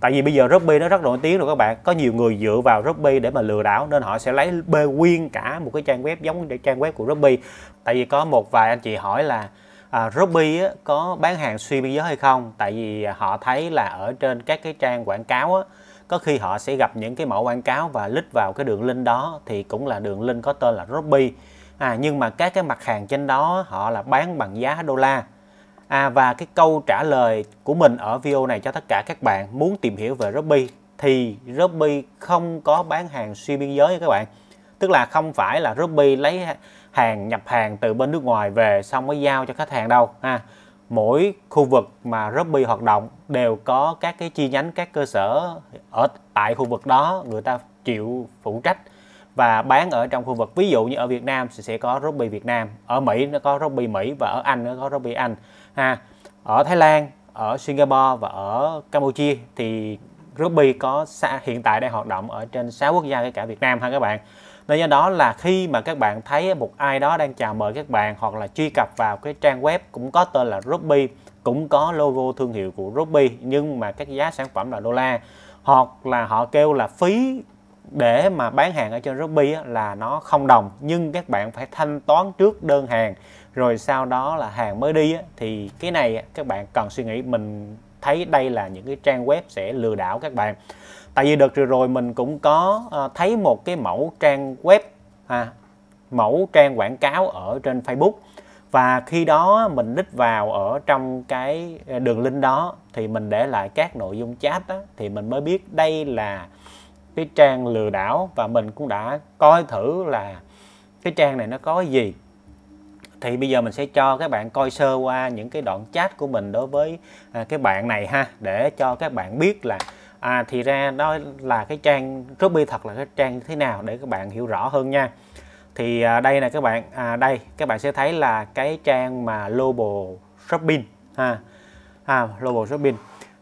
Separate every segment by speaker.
Speaker 1: tại vì bây giờ Robby nó rất nổi tiếng rồi các bạn có nhiều người dựa vào Robby để mà lừa đảo nên họ sẽ lấy bê nguyên cả một cái trang web giống như trang web của Robby tại vì có một vài anh chị hỏi là à, Robby có bán hàng xuyên biên giới hay không tại vì họ thấy là ở trên các cái trang quảng cáo á, có khi họ sẽ gặp những cái mẫu quảng cáo và lít vào cái đường link đó thì cũng là đường link có tên là Robby à, nhưng mà các cái mặt hàng trên đó họ là bán bằng giá đô la À, và cái câu trả lời của mình ở video này cho tất cả các bạn muốn tìm hiểu về Robby thì Robby không có bán hàng xuyên biên giới các bạn. Tức là không phải là Robby lấy hàng nhập hàng từ bên nước ngoài về xong mới giao cho khách hàng đâu ha. Mỗi khu vực mà Robby hoạt động đều có các cái chi nhánh các cơ sở ở tại khu vực đó người ta chịu phụ trách và bán ở trong khu vực ví dụ như ở Việt Nam thì sẽ có Robby Việt Nam ở Mỹ nó có Robby Mỹ và ở Anh nó có Robby Anh ha ở Thái Lan ở Singapore và ở Campuchia thì Ruby có hiện tại đang hoạt động ở trên 6 quốc gia kể cả Việt Nam ha các bạn nên do đó là khi mà các bạn thấy một ai đó đang chào mời các bạn hoặc là truy cập vào cái trang web cũng có tên là Ruby cũng có logo thương hiệu của Ruby nhưng mà các giá sản phẩm là đô la hoặc là họ kêu là phí để mà bán hàng ở trên Shopee là nó không đồng nhưng các bạn phải thanh toán trước đơn hàng rồi sau đó là hàng mới đi thì cái này các bạn cần suy nghĩ mình thấy đây là những cái trang web sẽ lừa đảo các bạn tại vì đợt rồi rồi mình cũng có ờ, thấy một cái mẫu trang web à, mẫu trang quảng cáo ở trên Facebook và khi đó mình đích vào ở trong cái ờ, đường link đó thì mình để lại các nội dung chat đó, thì mình mới biết đây là cái trang lừa đảo và mình cũng đã coi thử là cái trang này nó có gì thì bây giờ mình sẽ cho các bạn coi sơ qua những cái đoạn chat của mình đối với à, cái bạn này ha để cho các bạn biết là à thì ra đó là cái trang Ruby thật là cái trang như thế nào để các bạn hiểu rõ hơn nha thì à, đây là các bạn à, đây các bạn sẽ thấy là cái trang mà Global Shopping ha à, Global Shopping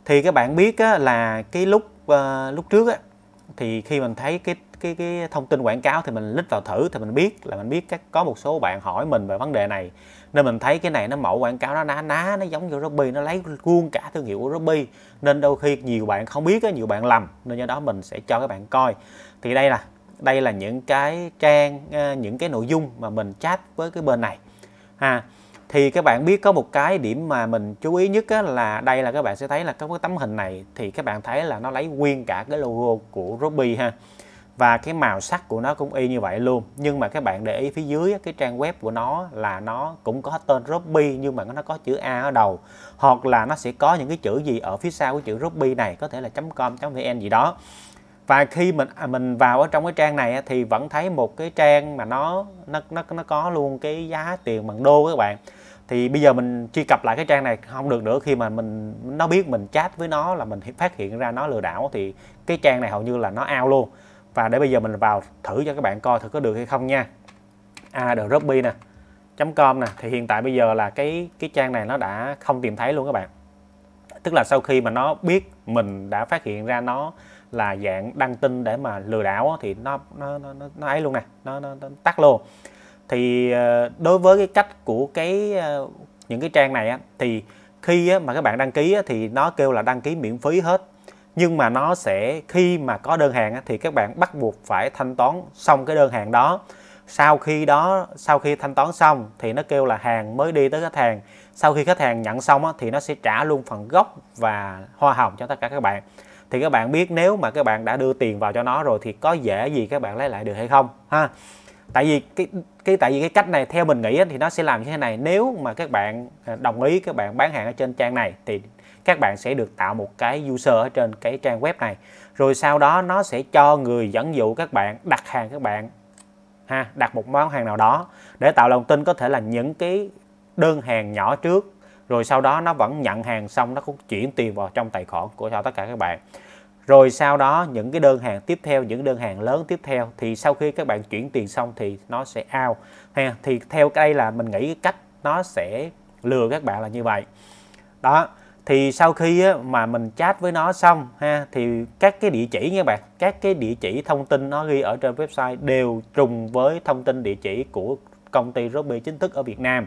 Speaker 1: thì các bạn biết á, là cái lúc à, lúc trước á, thì khi mình thấy cái cái cái thông tin quảng cáo thì mình lít vào thử thì mình biết là mình biết các có một số bạn hỏi mình về vấn đề này nên mình thấy cái này nó mẫu quảng cáo nó ná ná nó giống như Robby nó lấy luôn cả thương hiệu của Robby nên đôi khi nhiều bạn không biết nhiều bạn lầm nên do đó mình sẽ cho các bạn coi thì đây là đây là những cái trang ờ, những cái nội dung mà mình chat với cái bên này ha à, thì các bạn biết có một cái điểm mà mình chú ý nhất á, là đây là các bạn sẽ thấy là có cái tấm hình này thì các bạn thấy là nó lấy nguyên cả cái logo của Robby ha và cái màu sắc của nó cũng y như vậy luôn nhưng mà các bạn để ý phía dưới cái trang web của nó là nó cũng có tên Robby nhưng mà nó có chữ A ở đầu hoặc là nó sẽ có những cái chữ gì ở phía sau cái chữ Robby này có thể là .com .vn gì đó và khi mình à, mình vào ở trong cái trang này thì vẫn thấy một cái trang mà nó nó nó nó có luôn cái giá tiền bằng đô các bạn thì bây giờ mình truy cập lại cái trang này không được nữa khi mà mình nó biết mình chat với nó là mình phát hiện ra nó lừa đảo thì cái trang này hầu như là nó ao luôn và để bây giờ mình vào thử cho các bạn coi thử có được hay không nha à Ruby nè com nè thì hiện tại bây giờ là cái cái trang này nó đã không tìm thấy luôn các bạn tức là sau khi mà nó biết mình đã phát hiện ra nó là dạng đăng tin để mà lừa đảo thì nó nó nó nó ấy luôn nè nó, nó, nó tắt luôn thì ờ, đối với cái cách của cái ờ, những cái trang này á, thì khi á, mà các bạn đăng ký á, thì nó kêu là đăng ký miễn phí hết nhưng mà nó sẽ khi mà có đơn hàng á, thì các bạn bắt buộc phải thanh toán xong cái đơn hàng đó sau khi đó sau khi thanh toán xong thì nó kêu là hàng mới đi tới khách hàng sau khi khách hàng nhận xong á, thì nó sẽ trả luôn phần gốc và hoa hồng cho tất cả các bạn thì các bạn biết nếu mà các bạn đã đưa tiền vào cho nó rồi thì có dễ gì các bạn lấy lại được hay không ha tại vì cái cái tại vì cái cách này theo mình nghĩ thì nó sẽ làm như thế này nếu mà các bạn à, đồng ý các bạn bán hàng ở trên trang này thì các bạn sẽ được tạo một cái user ở trên cái trang web này rồi sau đó nó sẽ cho người dẫn dụ các bạn đặt hàng các bạn ha đặt một món hàng nào đó để tạo lòng tin có thể là những cái đơn hàng nhỏ trước rồi sau đó nó vẫn nhận hàng xong nó cũng chuyển tiền vào trong tài khoản của cho tất cả các bạn rồi sau đó những cái đơn hàng tiếp theo những đơn hàng lớn tiếp theo thì sau khi các bạn chuyển tiền xong thì nó sẽ out ha thì theo đây là mình nghĩ cách nó sẽ lừa các bạn là như vậy đó thì sau khi mà mình chat với nó xong ha thì các cái địa chỉ nha bạn các cái địa chỉ thông tin nó ghi ở trên website đều trùng với thông tin địa chỉ của công ty Robby chính thức ở Việt Nam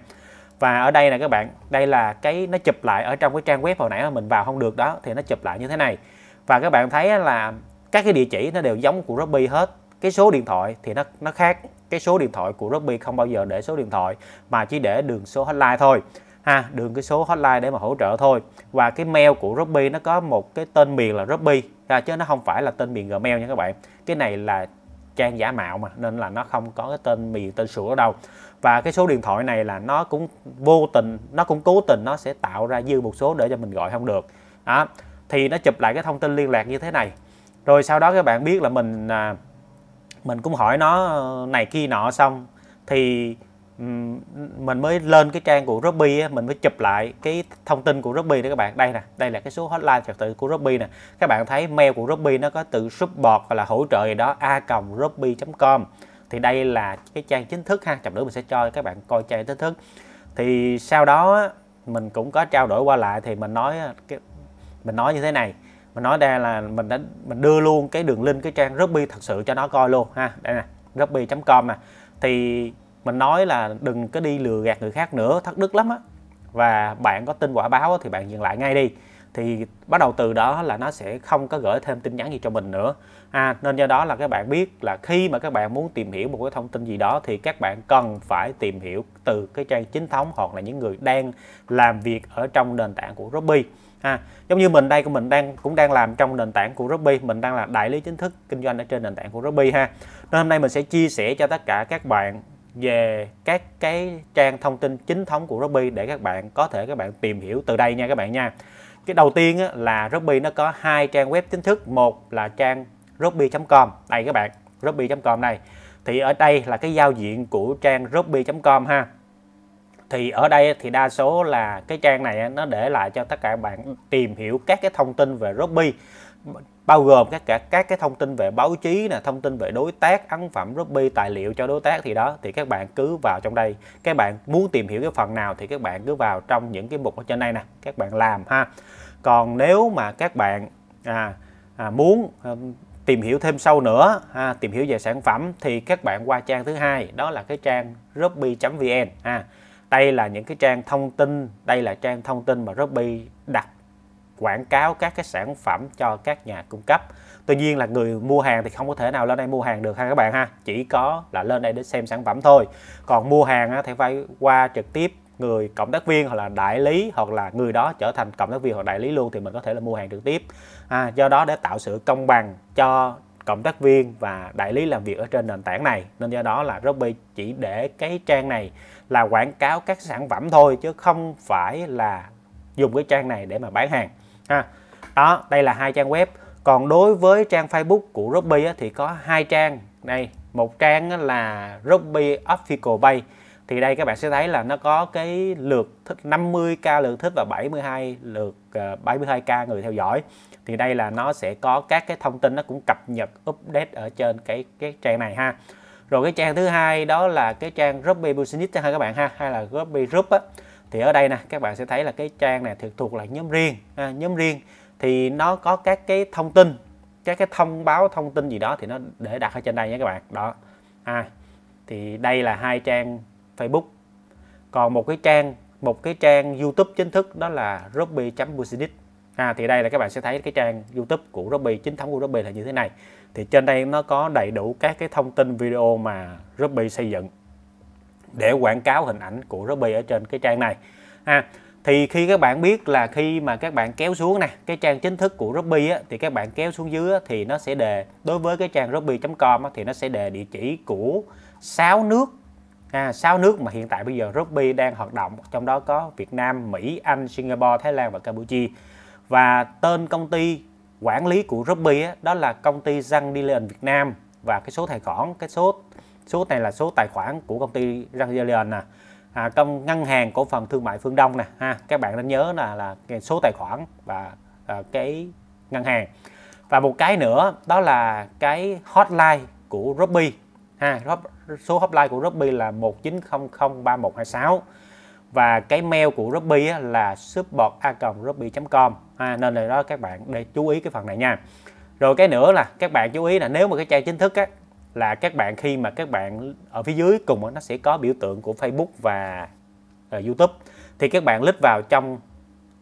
Speaker 1: và ở đây là các bạn đây là cái nó chụp lại ở trong cái trang web hồi nãy mà mình vào không được đó thì nó chụp lại như thế này và các bạn thấy là các cái địa chỉ nó đều giống của Robby hết cái số điện thoại thì nó nó khác cái số điện thoại của Robby không bao giờ để số điện thoại mà chỉ để đường số hotline thôi ha đường cái số hotline để mà hỗ trợ thôi và cái mail của Robby nó có một cái tên miền là Robby ha, chứ nó không phải là tên miền Gmail nha các bạn cái này là trang giả mạo mà nên là nó không có cái tên miền tên sửa đâu và cái số điện thoại này là nó cũng vô tình nó cũng cố tình nó sẽ tạo ra dư một số để cho mình gọi không được đó thì nó chụp lại cái thông tin liên lạc như thế này rồi sau đó các bạn biết là mình à, mình cũng hỏi nó ờ, này kia nọ xong thì mình mới lên cái trang của Robby mình mới chụp lại cái thông tin của Robby đó các bạn đây nè đây là cái số hotline trật tự của Robby nè các bạn thấy mail của Robby nó có từ support hoặc là hỗ trợ gì đó a còng com thì đây là cái trang chính thức ha chậm nữa mình sẽ cho các bạn coi trang chính thức thì sau đó mình cũng có trao đổi qua lại thì mình nói mình nói như thế này mình nói đây là mình đã mình đưa luôn cái đường link cái trang Ruby thật sự cho nó coi luôn ha đây nè ruby.com nè thì mình nói là đừng có đi lừa gạt người khác nữa thất đức lắm á và bạn có tin quả báo thì bạn dừng lại ngay đi thì bắt đầu từ đó là nó sẽ không có gửi thêm tin nhắn gì cho mình nữa à, nên do đó là các bạn biết là khi mà các bạn muốn tìm hiểu một cái thông tin gì đó thì các bạn cần phải tìm hiểu từ cái trang chính thống hoặc là những người đang làm việc ở trong nền tảng của Robby ha giống như mình đây của mình đang cũng đang làm trong nền tảng của Robby mình đang là đại lý chính thức kinh doanh ở trên nền tảng của Robby ha nên hôm nay mình sẽ chia sẻ cho tất cả các bạn về các cái trang thông tin chính thống của Robby để các bạn có thể các bạn tìm hiểu từ đây nha các bạn nha cái đầu tiên á, là Robby nó có hai trang web chính thức một là trang robby.com đây các bạn robby.com này thì ở đây là cái giao diện của trang robby.com ha thì ở đây thì đa số là cái trang này nó để lại cho tất cả bạn tìm hiểu các cái thông tin về Robby bao gồm các cả các cái thông tin về báo chí nè thông tin về đối tác ấn phẩm Robby tài liệu cho đối tác thì đó thì các bạn cứ vào trong đây các bạn muốn tìm hiểu cái phần nào thì các bạn cứ vào trong những cái mục ở trên đây nè các bạn làm ha còn nếu mà các bạn à, à, muốn à, tìm hiểu thêm sâu nữa à, tìm hiểu về sản phẩm thì các bạn qua trang thứ hai đó là cái trang robby.vn ha đây là những cái trang thông tin đây là trang thông tin mà Robby đặt quảng cáo các cái sản phẩm cho các nhà cung cấp tuy nhiên là người mua hàng thì không có thể nào lên đây mua hàng được ha các bạn ha chỉ có là lên đây để xem sản phẩm thôi còn mua hàng thì phải qua trực tiếp người cộng tác viên hoặc là đại lý hoặc là người đó trở thành cộng tác viên hoặc đại lý luôn thì mình có thể là mua hàng trực tiếp à, do đó để tạo sự công bằng cho cộng tác viên và đại lý làm việc ở trên nền tảng này nên do đó là Robby chỉ để cái trang này là quảng cáo các sản phẩm thôi chứ không phải là dùng cái trang này để mà bán hàng ha đó đây là hai trang web còn đối với trang Facebook của Robby thì có hai trang này một trang là Robby Official Bay thì đây các bạn sẽ thấy là nó có cái lượt thích 50k lượt thích và 72 lượt 72k ờ, người theo dõi thì đây là nó sẽ có các cái thông tin nó cũng cập nhật update ở trên cái cái trang này ha rồi cái trang thứ hai đó là cái trang Ruby Business ha các bạn ha hay là Ruby Group á thì ở đây nè các bạn sẽ thấy là cái trang này thực thuộc là nhóm riêng à, nhóm riêng thì nó có các cái thông tin các cái thông báo thông tin gì đó thì nó để đặt ở trên đây nha các bạn đó à thì đây là hai trang Facebook còn một cái trang một cái trang YouTube chính thức đó là ruby.business ha thì đây là các bạn sẽ thấy cái trang YouTube của robby chính thống của robby là như thế này thì trên đây nó có đầy đủ các cái thông tin video mà robby xây dựng để quảng cáo hình ảnh của robby ở trên cái trang này ha thì khi các bạn biết là khi mà các bạn kéo xuống này cái trang chính thức của robby á, thì các bạn kéo xuống dưới á, thì nó sẽ đề đối với cái trang robby com thì nó sẽ đề địa chỉ của sáu nước à, sáu nước mà hiện tại bây giờ Ruby đang hoạt động trong đó có Việt Nam, Mỹ, Anh, Singapore, Thái Lan và Campuchia và tên công ty quản lý của Robby đó là công ty Răng Dillion Việt Nam và cái số tài khoản cái số số này là số tài khoản của công ty Răng Dillion nè à, công ngân hàng cổ phần thương mại Phương Đông nè ha các bạn nên nhớ là là cái số tài khoản và à, cái ngân hàng và một cái nữa đó là cái hotline của Robby ha số hotline của Robby là 19003126 và cái mail của ruby là support a com ha à, nên là đó các bạn để chú ý cái phần này nha rồi cái nữa là các bạn chú ý là nếu mà cái trang chính thức á là các bạn khi mà các bạn ở phía dưới cùng nó sẽ có biểu tượng của Facebook và uh, YouTube thì các bạn click vào trong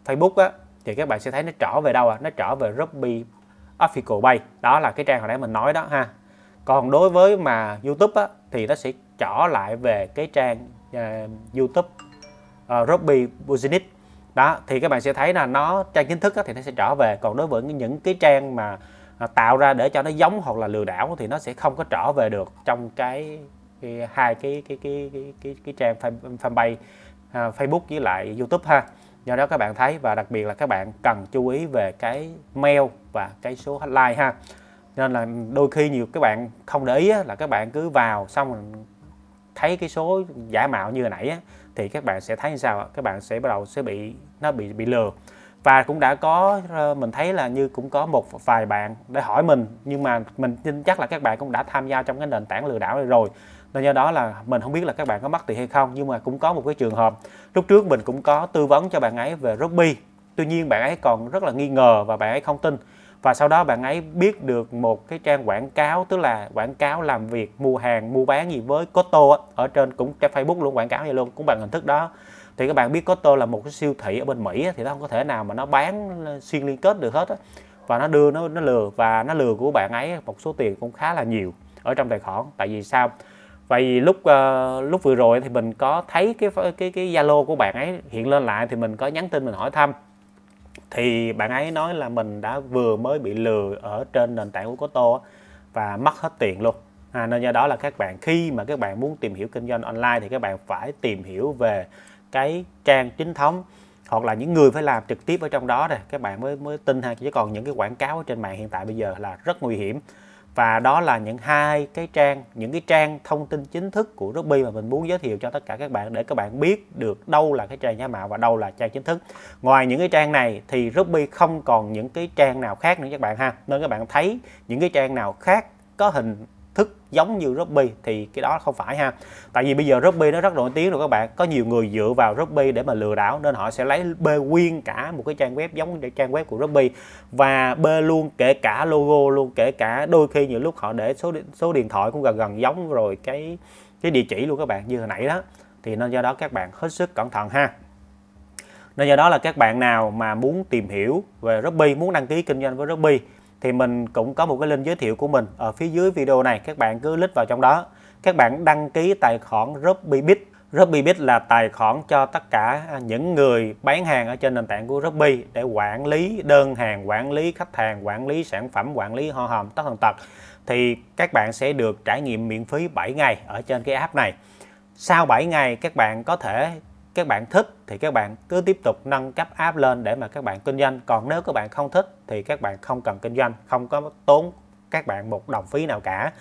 Speaker 1: Facebook á thì các bạn sẽ thấy nó trở về đâu à nó trở về ruby Official Bay đó là cái trang hồi nãy mình nói đó ha còn đối với mà YouTube á, thì nó sẽ trở lại về cái trang uh, YouTube uh, ờ, Business đó thì các bạn sẽ thấy là nó trang chính thức thì nó sẽ trở về còn đối với những cái trang mà ờ, tạo ra để cho nó giống hoặc là lừa đảo thì nó sẽ không có trở về được trong cái, cái hai cái cái cái cái cái, cái trang fanpage à, Facebook với lại YouTube ha do đó các bạn thấy và đặc biệt là các bạn cần chú ý về cái mail và cái số hotline ha nên là đôi khi nhiều các bạn không để ý là các bạn cứ vào xong thấy cái số giả mạo như hồi nãy thì các bạn sẽ thấy như sao ạ các bạn sẽ bắt đầu sẽ bị nó bị bị lừa và cũng đã có ờ, mình thấy là như cũng có một vài bạn để hỏi mình nhưng mà mình tin chắc là các bạn cũng đã tham gia trong cái nền tảng lừa đảo này rồi nên do đó là mình không biết là các bạn có mất tiền hay không nhưng mà cũng có một cái trường hợp lúc trước mình cũng có tư vấn cho bạn ấy về Robby tuy nhiên bạn ấy còn rất là nghi ngờ và bạn ấy không tin và sau đó bạn ấy biết được một cái trang quảng cáo tức là quảng cáo làm việc mua hàng mua bán gì với Cotto ở trên cũng trên Facebook luôn quảng cáo gì luôn cũng bằng hình thức đó thì các bạn biết Costco là một cái siêu thị ở bên Mỹ thì nó không có thể nào mà nó bán xuyên liên kết được hết và nó đưa nó nó lừa và nó lừa của bạn ấy một số tiền cũng khá là nhiều ở trong tài khoản tại vì sao vậy vì lúc uh, lúc vừa rồi thì mình có thấy cái cái cái Zalo của bạn ấy hiện lên lại thì mình có nhắn tin mình hỏi thăm thì bạn ấy nói là mình đã vừa mới bị lừa ở trên nền tảng của Koto và mất hết tiền luôn à, nên do đó là các bạn khi mà các bạn muốn tìm hiểu kinh doanh online thì các bạn phải tìm hiểu về cái trang chính thống hoặc là những người phải làm trực tiếp ở trong đó này các bạn mới mới tin ha chứ còn những cái quảng cáo ở trên mạng hiện tại bây giờ là rất nguy hiểm và đó là những hai cái trang những cái trang thông tin chính thức của Ruby mà mình muốn giới thiệu cho tất cả các bạn để các bạn biết được đâu là cái trang giả mạo và đâu là trang chính thức ngoài những cái trang này thì Ruby không còn những cái trang nào khác nữa các bạn ha nên các bạn thấy những cái trang nào khác có hình thức giống như Robby thì cái đó không phải ha tại vì bây giờ Robby nó rất nổi tiếng rồi các bạn có nhiều người dựa vào Robby để mà lừa đảo nên họ sẽ lấy bê nguyên cả một cái trang web giống như trang web của Robby và bê luôn kể cả logo luôn kể cả đôi khi nhiều lúc họ để số điện, số điện thoại cũng gần gần giống rồi cái cái địa chỉ luôn các bạn như hồi nãy đó thì nên do đó các bạn hết sức cẩn thận ha nên do đó là các bạn nào mà muốn tìm hiểu về Robby muốn đăng ký kinh doanh với Robby thì mình cũng có một cái link giới thiệu của mình ở phía dưới video này các bạn cứ click vào trong đó các bạn đăng ký tài khoản Robybit Robybit là tài khoản cho tất cả những người bán hàng ở trên nền tảng của Robby để quản lý đơn hàng, quản lý khách hàng, quản lý sản phẩm, quản lý hoa hồng tất thần tật thì các bạn sẽ được trải nghiệm miễn phí 7 ngày ở trên cái app này sau 7 ngày các bạn có thể các bạn thích thì các bạn cứ tiếp tục nâng cấp app lên để mà các bạn kinh doanh còn nếu các bạn không thích thì các bạn không cần kinh doanh không có tốn các bạn một đồng phí nào cả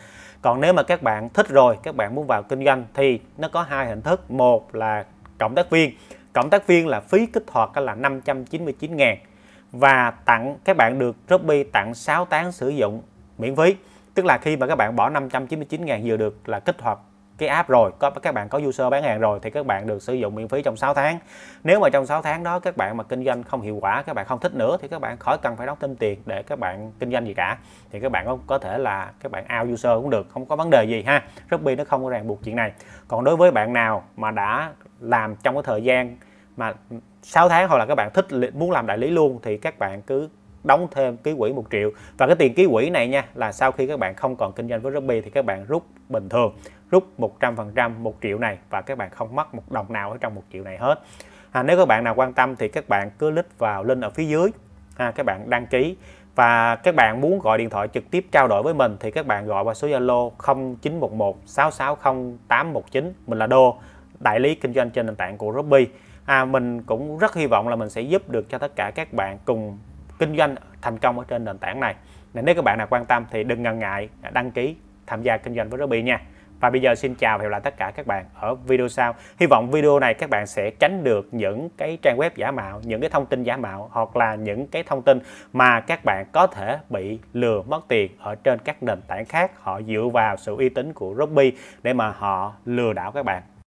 Speaker 1: còn nếu mà các bạn thích rồi các bạn muốn vào kinh doanh thì nó có hai hình thức một là cộng tác viên cộng tác viên là phí kích hoạt là 599 ngàn và tặng các bạn được robby tặng 6 tháng sử dụng miễn phí tức là khi mà các bạn bỏ 599 ngàn vừa được là kích hoạt cái app rồi có các bạn có user bán hàng rồi thì các bạn được sử dụng miễn phí trong 6 tháng nếu mà trong 6 tháng đó các bạn mà kinh doanh không hiệu quả các bạn không thích nữa thì các bạn khỏi cần phải đóng thêm tiền để các bạn kinh doanh gì cả thì các bạn có, có thể là các bạn out user cũng được không có vấn đề gì ha Shopee nó không có ràng buộc chuyện này còn đối với bạn nào mà đã làm trong cái thời gian mà 6 tháng hoặc là các bạn thích muốn làm đại lý luôn thì các bạn cứ đóng thêm ký quỹ 1 triệu và cái tiền ký quỹ này nha là sau khi các bạn không còn kinh doanh với robby thì các bạn rút bình thường rút 100% 1 triệu này và các bạn không mất một đồng nào ở trong 1 triệu này hết à, nếu các bạn nào quan tâm thì các bạn cứ click vào link ở phía dưới ha, à, các bạn đăng ký và các bạn muốn gọi điện thoại trực tiếp trao đổi với mình thì các bạn gọi qua số Zalo 0911 660819 mình là Đô đại lý kinh doanh trên nền tảng của Robby à, mình cũng rất hy vọng là mình sẽ giúp được cho tất cả các bạn cùng kinh doanh thành công ở trên nền tảng này nên nếu các bạn nào quan tâm thì đừng ngần ngại đăng ký tham gia kinh doanh với Robby nha và bây giờ xin chào và hẹn lại tất cả các bạn ở video sau hy vọng video này các bạn sẽ tránh được những cái trang web giả mạo những cái thông tin giả mạo hoặc là những cái thông tin mà các bạn có thể bị lừa mất tiền ở trên các nền tảng khác họ dựa vào sự uy tín của Robby để mà họ lừa đảo các bạn